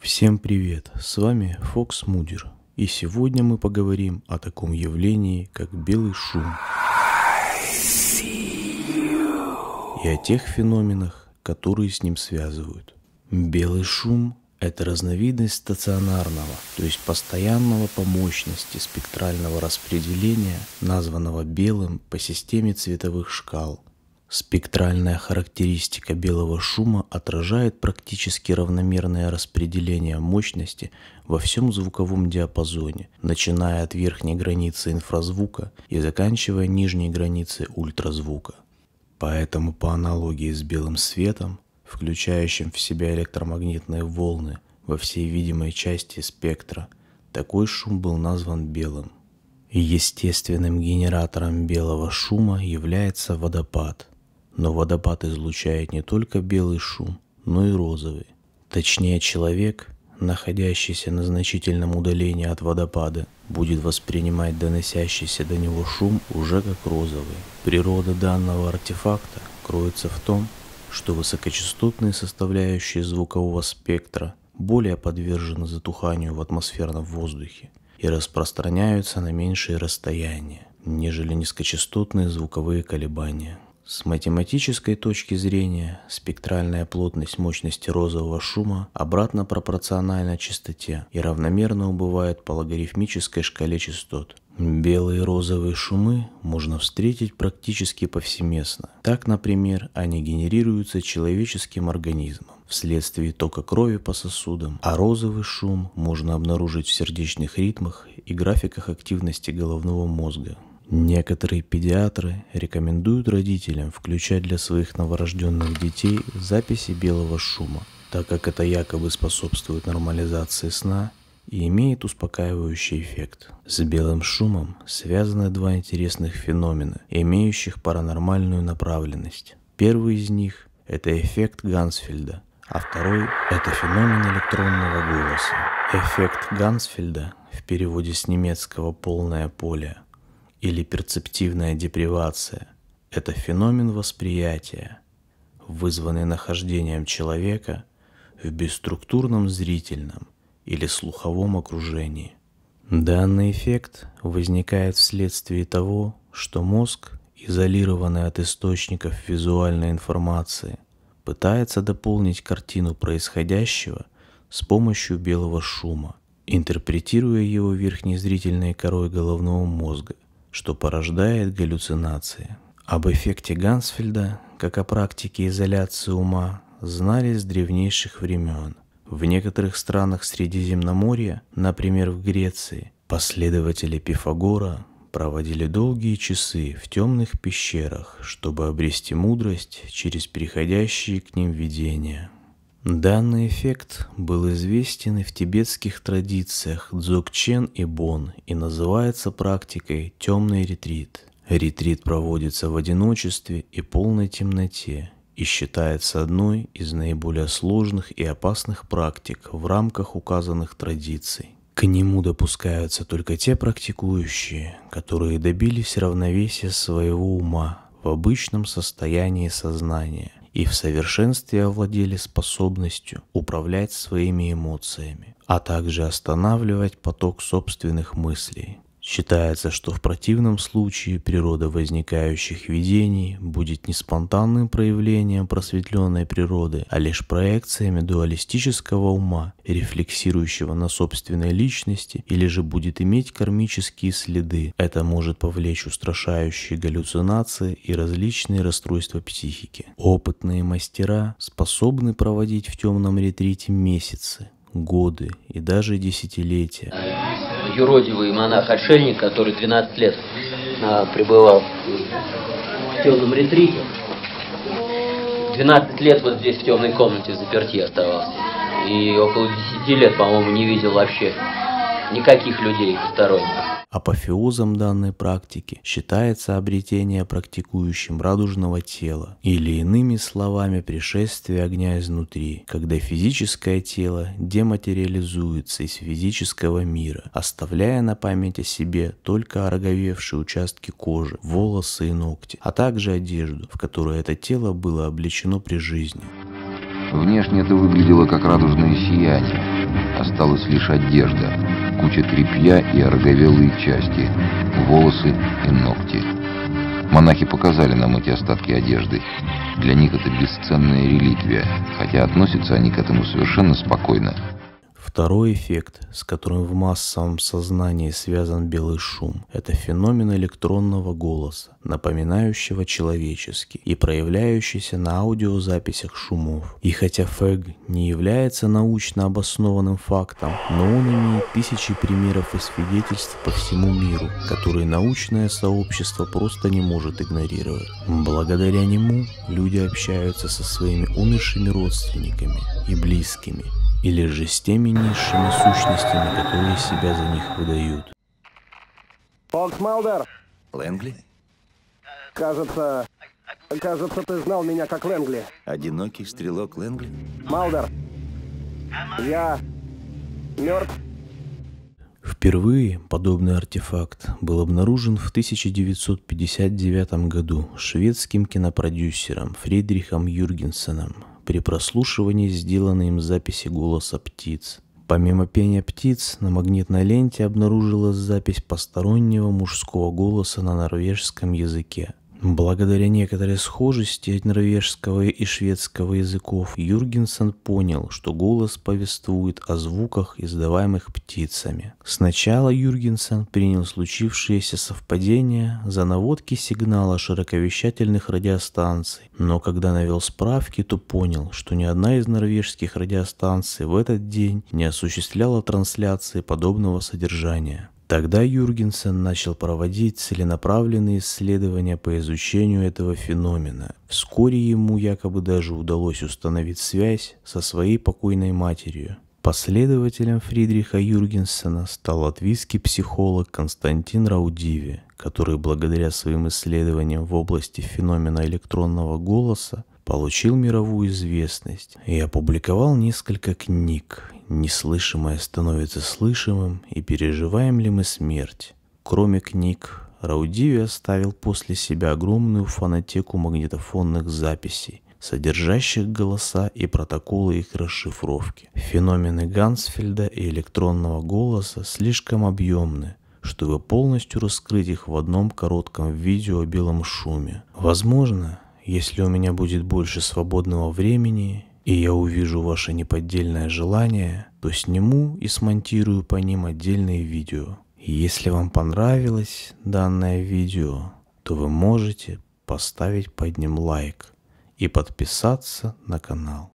Всем привет, с вами Фокс Мудер, и сегодня мы поговорим о таком явлении, как белый шум, и о тех феноменах, которые с ним связывают. Белый шум – это разновидность стационарного, то есть постоянного по мощности спектрального распределения, названного белым по системе цветовых шкал – Спектральная характеристика белого шума отражает практически равномерное распределение мощности во всем звуковом диапазоне, начиная от верхней границы инфразвука и заканчивая нижней границей ультразвука. Поэтому по аналогии с белым светом, включающим в себя электромагнитные волны во всей видимой части спектра, такой шум был назван белым. Естественным генератором белого шума является водопад – но водопад излучает не только белый шум, но и розовый. Точнее, человек, находящийся на значительном удалении от водопада, будет воспринимать доносящийся до него шум уже как розовый. Природа данного артефакта кроется в том, что высокочастотные составляющие звукового спектра более подвержены затуханию в атмосферном воздухе и распространяются на меньшие расстояния, нежели низкочастотные звуковые колебания. С математической точки зрения спектральная плотность мощности розового шума обратно пропорциональна частоте и равномерно убывает по логарифмической шкале частот. Белые розовые шумы можно встретить практически повсеместно. Так, например, они генерируются человеческим организмом вследствие тока крови по сосудам, а розовый шум можно обнаружить в сердечных ритмах и графиках активности головного мозга, Некоторые педиатры рекомендуют родителям включать для своих новорожденных детей записи белого шума, так как это якобы способствует нормализации сна и имеет успокаивающий эффект. С белым шумом связаны два интересных феномена, имеющих паранормальную направленность. Первый из них – это эффект Гансфельда, а второй – это феномен электронного голоса. Эффект Гансфельда в переводе с немецкого «полное поле» или перцептивная депривация – это феномен восприятия, вызванный нахождением человека в бесструктурном зрительном или слуховом окружении. Данный эффект возникает вследствие того, что мозг, изолированный от источников визуальной информации, пытается дополнить картину происходящего с помощью белого шума, интерпретируя его верхней зрительной корой головного мозга – что порождает галлюцинации. Об эффекте Гансфельда, как о практике изоляции ума, знали с древнейших времен. В некоторых странах Средиземноморья, например, в Греции, последователи Пифагора проводили долгие часы в темных пещерах, чтобы обрести мудрость через переходящие к ним видения – Данный эффект был известен и в тибетских традициях дзокчен и бон и называется практикой «темный ретрит». Ретрит проводится в одиночестве и полной темноте и считается одной из наиболее сложных и опасных практик в рамках указанных традиций. К нему допускаются только те практикующие, которые добились равновесия своего ума в обычном состоянии сознания и в совершенстве овладели способностью управлять своими эмоциями, а также останавливать поток собственных мыслей. Считается, что в противном случае природа возникающих видений будет не спонтанным проявлением просветленной природы, а лишь проекциями дуалистического ума, рефлексирующего на собственной личности, или же будет иметь кармические следы. Это может повлечь устрашающие галлюцинации и различные расстройства психики. Опытные мастера способны проводить в темном ретрите месяцы, годы и даже десятилетия юродивый монах-отшельник, который 12 лет а, пребывал в темном ретрите. 12 лет вот здесь в темной комнате заперти оставался. И около 10 лет, по-моему, не видел вообще никаких людей посторонних. Апофеозом данной практики считается обретение практикующим радужного тела, или иными словами пришествие огня изнутри, когда физическое тело дематериализуется из физического мира, оставляя на память о себе только ороговевшие участки кожи, волосы и ногти, а также одежду, в которую это тело было облечено при жизни. Внешне это выглядело как радужное сияние. Осталась лишь одежда, куча тряпья и ороговелые части, волосы и ногти. Монахи показали нам эти остатки одежды. Для них это бесценная реликвия, хотя относятся они к этому совершенно спокойно. Второй эффект, с которым в массовом сознании связан белый шум, это феномен электронного голоса, напоминающего человеческий и проявляющийся на аудиозаписях шумов. И хотя ФЭГ не является научно обоснованным фактом, но он имеет тысячи примеров и свидетельств по всему миру, которые научное сообщество просто не может игнорировать. Благодаря нему люди общаются со своими умершими родственниками и близкими, или же с теми низшими сущностями, которые себя за них выдают. Фокс Малдер! Лэнгли? Кажется... Кажется, ты знал меня как Лэнгли. Одинокий стрелок Лэнгли? Малдер! Я... мертв? Впервые подобный артефакт был обнаружен в 1959 году шведским кинопродюсером Фридрихом Юргенсеном при прослушивании сделанной им записи голоса птиц. Помимо пения птиц, на магнитной ленте обнаружилась запись постороннего мужского голоса на норвежском языке. Благодаря некоторой схожести норвежского и шведского языков, Юргенсен понял, что голос повествует о звуках, издаваемых птицами. Сначала Юргенсен принял случившееся совпадение за наводки сигнала широковещательных радиостанций, но когда навел справки, то понял, что ни одна из норвежских радиостанций в этот день не осуществляла трансляции подобного содержания. Тогда Юргенсен начал проводить целенаправленные исследования по изучению этого феномена. Вскоре ему якобы даже удалось установить связь со своей покойной матерью. Последователем Фридриха Юргенсена стал латвийский психолог Константин Раудиви, который благодаря своим исследованиям в области феномена электронного голоса получил мировую известность и опубликовал несколько книг «Неслышимое становится слышимым» и «Переживаем ли мы смерть». Кроме книг, Раудиви оставил после себя огромную фонотеку магнитофонных записей, содержащих голоса и протоколы их расшифровки. Феномены Гансфельда и электронного голоса слишком объемны, чтобы полностью раскрыть их в одном коротком видео о белом шуме. Возможно, если у меня будет больше свободного времени, и я увижу ваше неподдельное желание, то сниму и смонтирую по ним отдельные видео. Если вам понравилось данное видео, то вы можете поставить под ним лайк и подписаться на канал.